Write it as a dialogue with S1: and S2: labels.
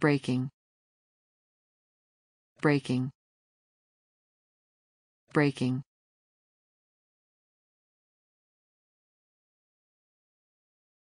S1: breaking breaking breaking